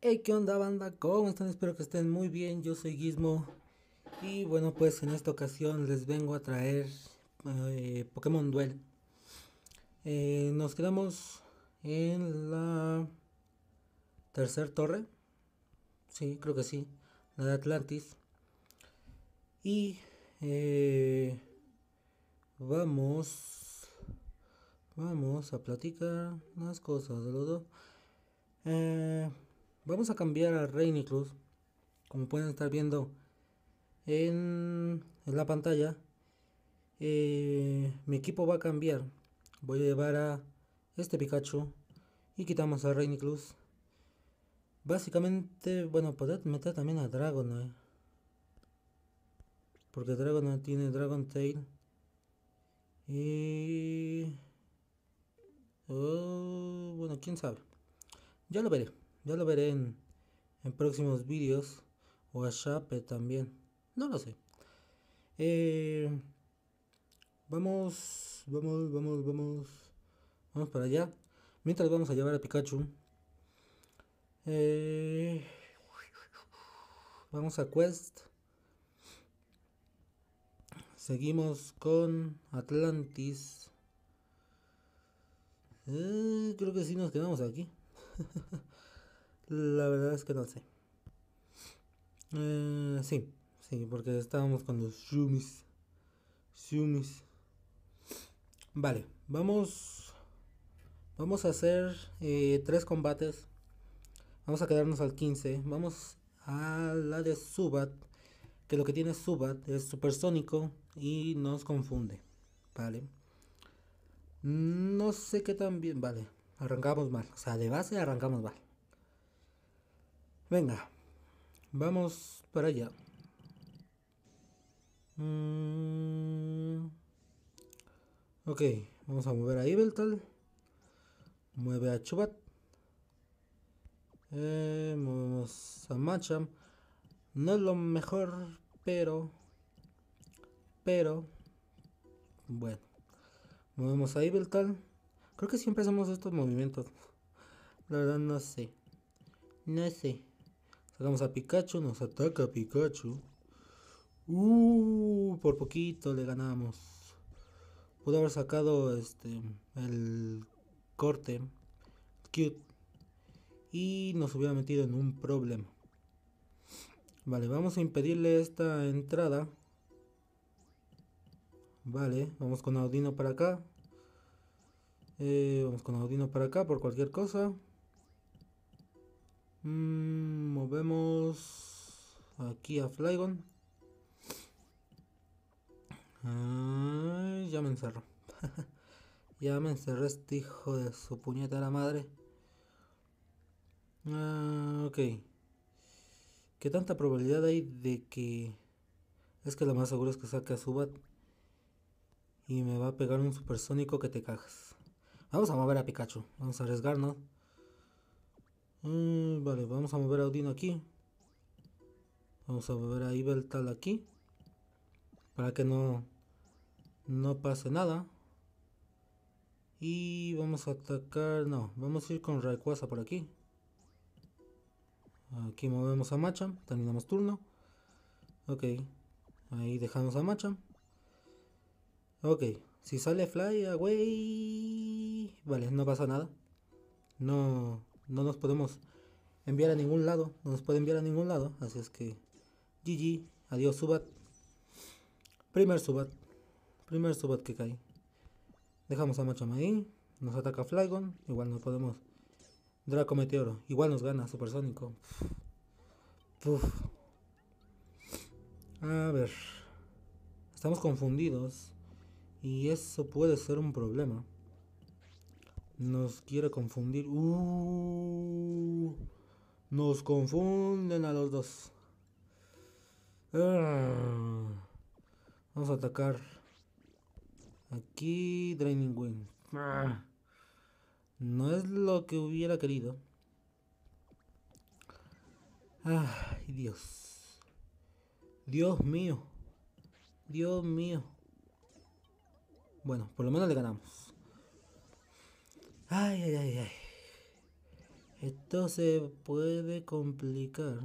Hey, ¿qué onda banda? ¿Cómo están? Espero que estén muy bien. Yo soy Gizmo. Y bueno, pues en esta ocasión les vengo a traer eh, Pokémon Duel. Eh, nos quedamos en la tercer torre. Sí, creo que sí. La de Atlantis. Y eh, vamos. Vamos a platicar las cosas de los Eh, Vamos a cambiar a Cruz, Como pueden estar viendo en, la pantalla, eh, mi equipo va a cambiar. Voy a llevar a este Pikachu y quitamos a Cruz. Básicamente, bueno, poder meter también a Dragonite. Eh. Porque Dragonite tiene Dragon Tail. Y... Oh, bueno, quién sabe. Ya lo veré. Ya lo veré en, próximos vídeos o a Shape también. No lo sé. Eh, vamos, vamos, vamos, vamos. Vamos para allá. Mientras vamos a llevar a Pikachu. Eh, vamos a Quest. Seguimos con Atlantis. Eh, creo que sí nos quedamos aquí. La verdad es que no sé. Eh, sí, sí, porque estábamos con los Yumis. Yumis. Vale, vamos. Vamos a hacer eh, tres combates. Vamos a quedarnos al 15. Vamos a la de Subat. Que lo que tiene Subat es supersónico y nos confunde. Vale. No sé qué tan bien. Vale, arrancamos mal. O sea, de base arrancamos mal. Venga, vamos para allá. Mm, ok, vamos a mover a Ibeltal. Mueve a Chubat. Eh, movemos a Macham. No es lo mejor, pero... Pero... Bueno. Movemos a Ibeltal. Creo que siempre hacemos estos movimientos. La verdad no sé. No sé. Sacamos a Pikachu, nos ataca Pikachu. Uh, por poquito le ganamos. Pudo haber sacado este el corte y nos hubiera metido en un problema. Vale, vamos a impedirle esta entrada. Vale, vamos con Audino para acá. Eh, vamos con Audino para acá por cualquier cosa. Mm, movemos aquí a Flygon. ya me encerro ya me encerré este hijo de su puñeta la madre. Ah, ok. ¿Qué tanta probabilidad hay de que... Es que lo más seguro es que saque a Subat. Y me va a pegar un supersónico que te cajas Vamos a mover a Pikachu. Vamos a arriesgar, ¿no? Mm, vale, vamos a mover a Odino aquí. Vamos a mover a Ibertal aquí. Para que no, no pase nada. Y vamos a atacar... No, vamos a ir con Rayquaza por aquí. Aquí movemos a Macha terminamos turno. Ok, ahí dejamos a Macha Ok, si sale Fly Away... Vale, no pasa nada. No, no nos podemos enviar a ningún lado, no nos puede enviar a ningún lado, así es que GG, adiós Subat. Primer Subat, primer Subat que cae. Dejamos a machamaí nos ataca Flygon, igual no podemos. Draco Meteoro, igual nos gana Supersónico. A ver, estamos confundidos y eso puede ser un problema. Nos quiere confundir. Uh, nos confunden a los dos. Ah, vamos a atacar. Aquí, Draining Wing. Ah, no es lo que hubiera querido. Ay, Dios. Dios mío. Dios mío. Bueno, por lo menos le ganamos. Ay, ay, ay, ay. Esto se puede complicar.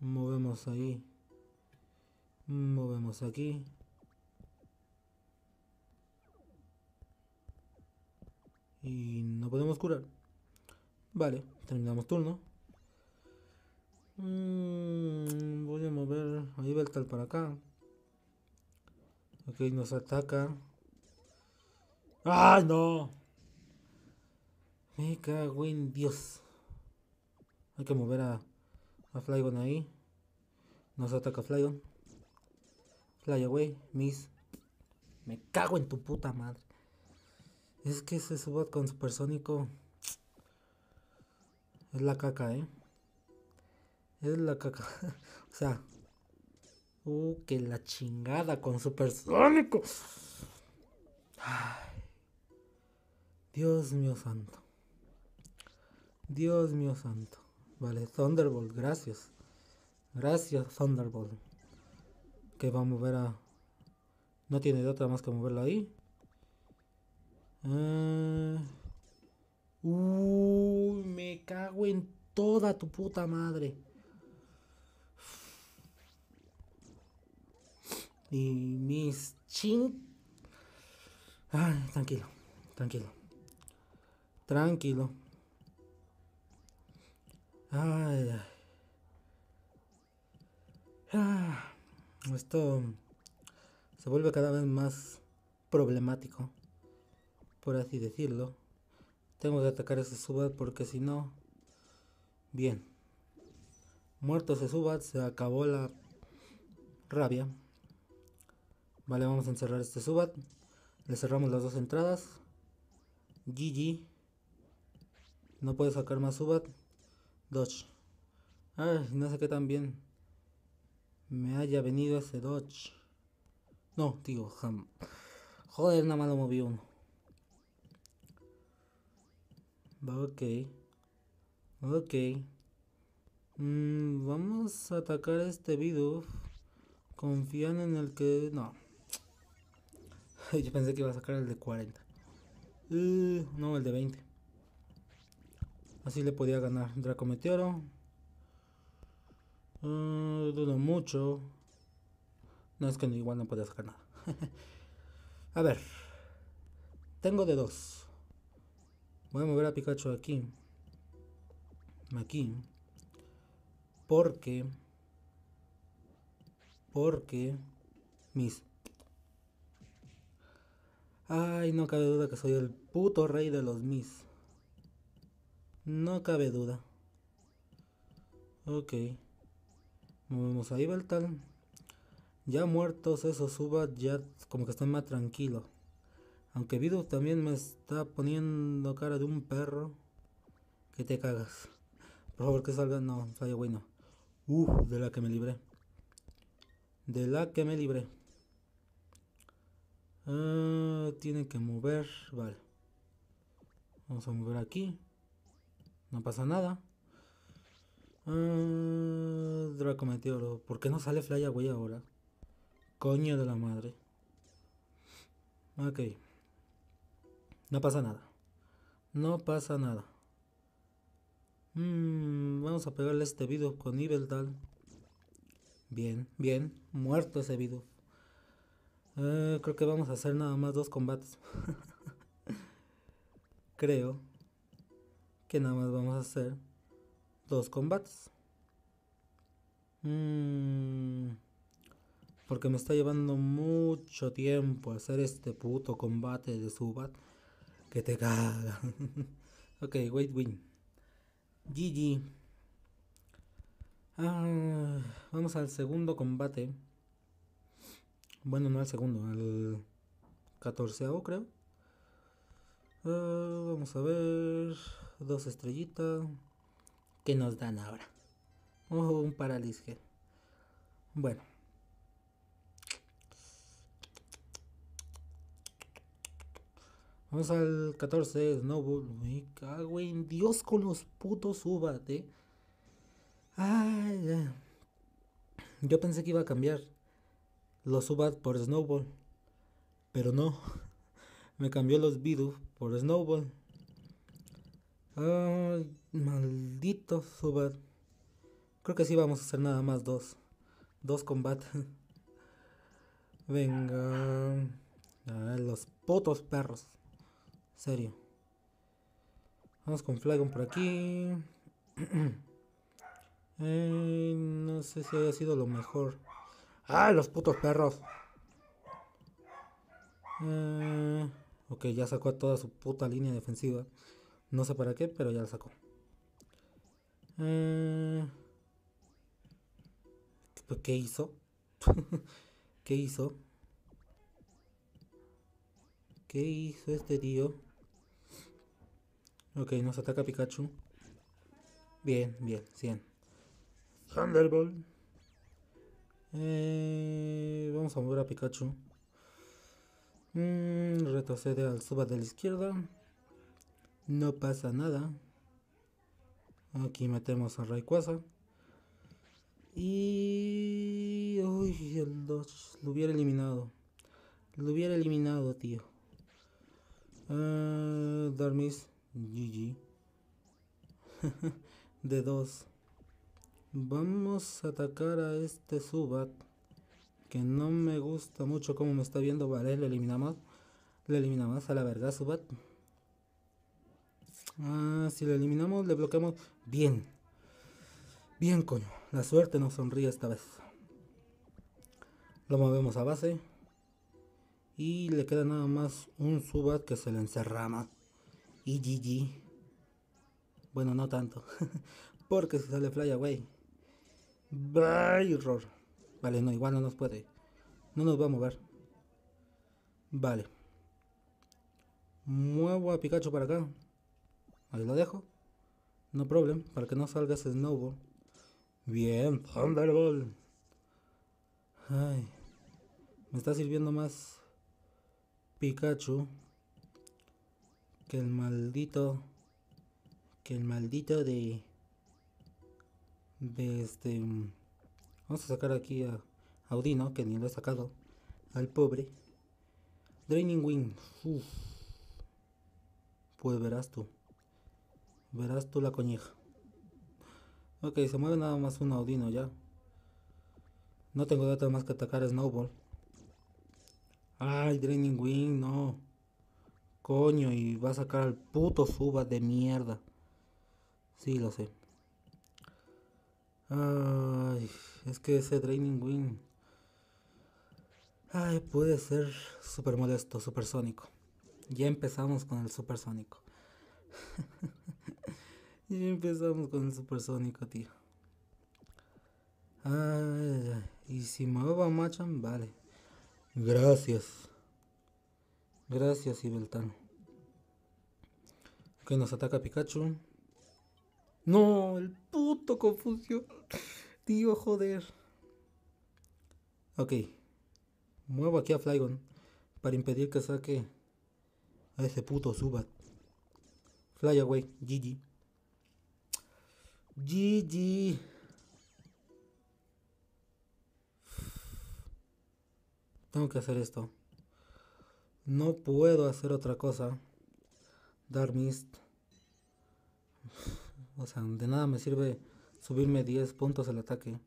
Movemos ahí. Movemos aquí. Y no podemos curar. Vale, terminamos turno. Mm, voy a mover ahí a tal para acá. Ok, nos ataca. ¡Ah, no! Me cago en Dios. Hay que mover a, a Flygon ahí. Nos ataca Flygon. away, Miss. Me cago en tu puta madre. Es que ese subat con supersónico es la caca, ¿eh? Es la caca. o sea, uh, que la chingada con supersónico. Dios mío santo. Dios mío santo. Vale, Thunderbolt, gracias. Gracias, Thunderbolt. Que va a mover a... No tiene de otra más que moverlo ahí. Uh... Uy, me cago en toda tu puta madre. Y mis chin... tranquilo, tranquilo. Tranquilo. Ah, esto se vuelve cada vez más problemático, por así decirlo. Tengo que atacar a ese Subat porque si no... Bien. Muerto ese Subat, se acabó la rabia. Vale, vamos a encerrar este Subat. Le cerramos las dos entradas. GG. No puede sacar más Subat. Dodge. Ay, no sé qué tan bien me haya venido ese Dodge. No, tío, Joder, nada más lo moví uno. Ok. Ok. Mm, vamos a atacar este Bidoof. Confían en el que... No. Yo pensé que iba a sacar el de 40. Uh, no, el de 20. Así le podía ganar. Dracometeoro. Ah, dudo mucho. No es que igual no podías ganar. a ver. Tengo de dos. Voy a mover a Pikachu aquí. Aquí. Porque. Porque. Mis. Ay, no cabe duda que soy el puto rey de los mis. No cabe duda. Ok. Movemos ahí, tal Ya muertos eso suba ya como que están más tranquilo Aunque Vidu también me está poniendo cara de un perro. Que te cagas. Por favor que salga. No, vaya bueno. Uf, de la que me libré. De la que me libré. Ah, tiene que mover. Vale. Vamos a mover aquí. No pasa nada. Ah, Draco ¿Por qué no sale Flyaway ahora? Coño de la madre. Ok. No pasa nada. No pasa nada. Mm, vamos a pegarle este video con Ibeldal. Bien, bien. Muerto ese video. Eh, creo que vamos a hacer nada más dos combates. creo que nada más vamos a hacer dos combates. Mm, porque me está llevando mucho tiempo hacer este puto combate de Subat. Que te caga. ok, wait, win. GG. Ah, vamos al segundo combate. Bueno, no al segundo, al catorceavo creo. Ah, a ver. Dos estrellitas. que nos dan ahora? a oh, un paralisge. Bueno. Vamos al 14, Snowball. Me cago en Dios con los putos subate Ay, Yo pensé que iba a cambiar los subat por Snowball. Pero no. Me cambió los Bidu por Snowball. Ah, maldito Subat. Creo que sí vamos a hacer nada más dos. Dos combates. Venga. Ah, los putos perros. Serio. Vamos con Flagon por aquí. Eh, no sé si haya sido lo mejor. ¡Ah, los putos perros! Eh, ok, ya sacó toda su puta línea defensiva. No sé para qué, pero ya la sacó. Eh, ¿Qué hizo? ¿Qué hizo? ¿Qué hizo este tío? Ok, nos ataca Pikachu. Bien, bien, 100. Thunderbolt. Eh, vamos a mover a Pikachu. Mm, retrocede al suba de la izquierda. No pasa nada. Aquí metemos a Rayquaza. Y... Uy, el Lo hubiera eliminado. Lo hubiera eliminado, tío. Ah, Darmis. GG. de 2. Vamos a atacar a este Subat. Que no me gusta mucho cómo me está viendo. Vale, le eliminamos. Le eliminamos a la verdad, Subat. Ah, si lo eliminamos, le bloqueamos. Bien. Bien, coño. La suerte nos sonríe esta vez. Lo movemos a base. Y le queda nada más un Subat que se le encerrama. Y GG. Bueno, no tanto. Porque se sale Fly Away. Bye, error. Vale, no, igual no nos puede. No nos va a mover. Vale. Muevo a Pikachu para acá. Ahí lo dejo. No problem, para que no salgas ese Snowball. Bien, Thunderbolt. Ay, me está sirviendo más Pikachu que el maldito que el maldito de de este vamos a sacar aquí a Audino que ni lo he sacado al pobre Draining Wing Uf. pues verás tú Verás tú la coñija. Ok, se mueve nada más un Audino ya. No tengo datos más que atacar a Snowball. Ay, Draining Wing, no. Coño, y va a sacar al puto suba de mierda. Sí, lo sé. Ay, es que ese Draining Wing. Ay, puede ser súper molesto, supersónico. Ya empezamos con el supersónico. Y empezamos con el supersónico, tío. Ay, y si me va Machan, vale. Gracias. Gracias, Ibeltano. Que nos ataca Pikachu. No, el puto Confucio. Tío, joder. Ok. Muevo aquí a Flygon para impedir que saque a ese puto subat Fly away, GG. GG. Tengo que hacer esto. No puedo hacer otra cosa. Dar mist. O sea, de nada me sirve subirme 10 puntos al ataque.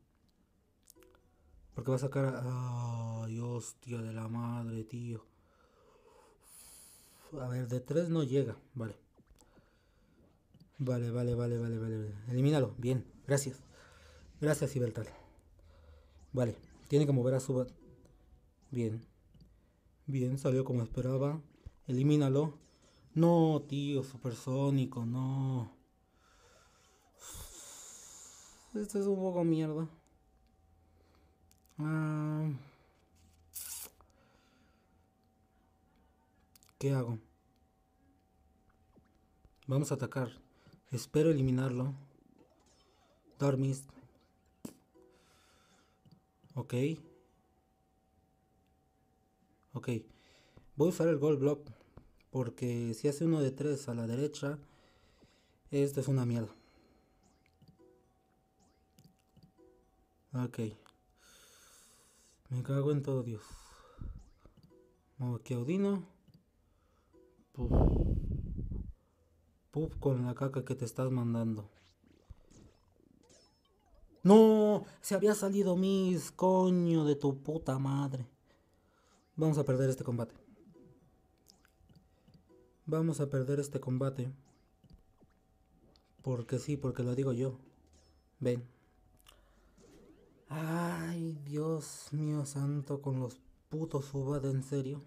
Porque va a sacar... A... Ay, hostia de la madre, tío. A ver, de 3 no llega. Vale. Vale, vale, vale, vale, vale. Elimínalo. Bien. Gracias. Gracias, Ibertal. Vale. Tiene que mover a su... Bien. Bien, salió como esperaba. Elimínalo. No, tío, supersónico, no. Esto es un poco mierda. Ah. ¿Qué hago? Vamos a atacar. Espero eliminarlo. Dormist Ok. Ok. Voy a usar el gold block. Porque si hace uno de tres a la derecha. Esto es una mierda. Ok. Me cago en todo Dios. Audino Puf. Pup con la caca que te estás mandando. No, se había salido mis coño de tu puta madre. Vamos a perder este combate. Vamos a perder este combate. Porque sí, porque lo digo yo. Ven. Ay, Dios mío santo, con los putos de en serio.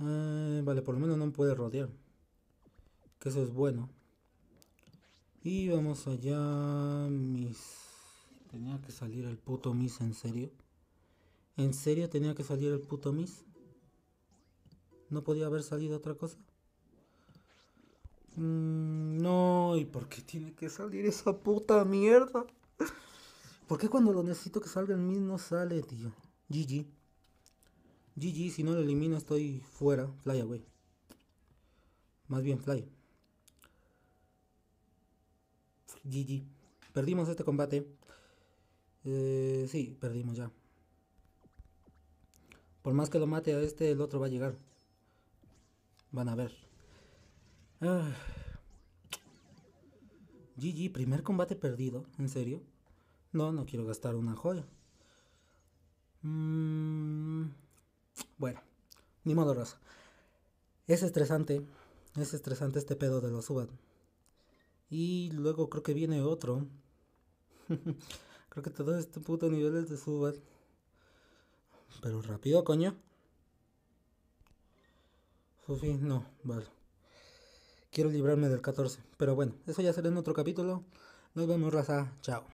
Eh, vale, por lo menos no me puede rodear que eso es bueno. Y vamos allá, mis... Tenía que salir el puto mis, en serio. ¿En serio tenía que salir el puto mis? ¿No podía haber salido otra cosa? Mm, no, ¿y por qué tiene que salir esa puta mierda? ¿Por qué cuando lo necesito que salga el Miss no sale, tío? GG. GG, si no lo elimino estoy fuera. Fly away. Más bien, fly. GG. Perdimos este combate. Eh, sí, perdimos ya. Por más que lo mate a este, el otro va a llegar. Van a ver. Ah. GG, primer combate perdido. ¿En serio? No, no quiero gastar una joya. Mm. bueno, ni modo, Rosa. Es estresante. Es estresante este pedo de los UBAT y luego creo que viene otro. creo que todos estos putos niveles de subas. Pero rápido, coño. Sufi, no, vale. Quiero librarme del 14. Pero bueno, eso ya será en otro capítulo. Nos vemos, raza. Chao.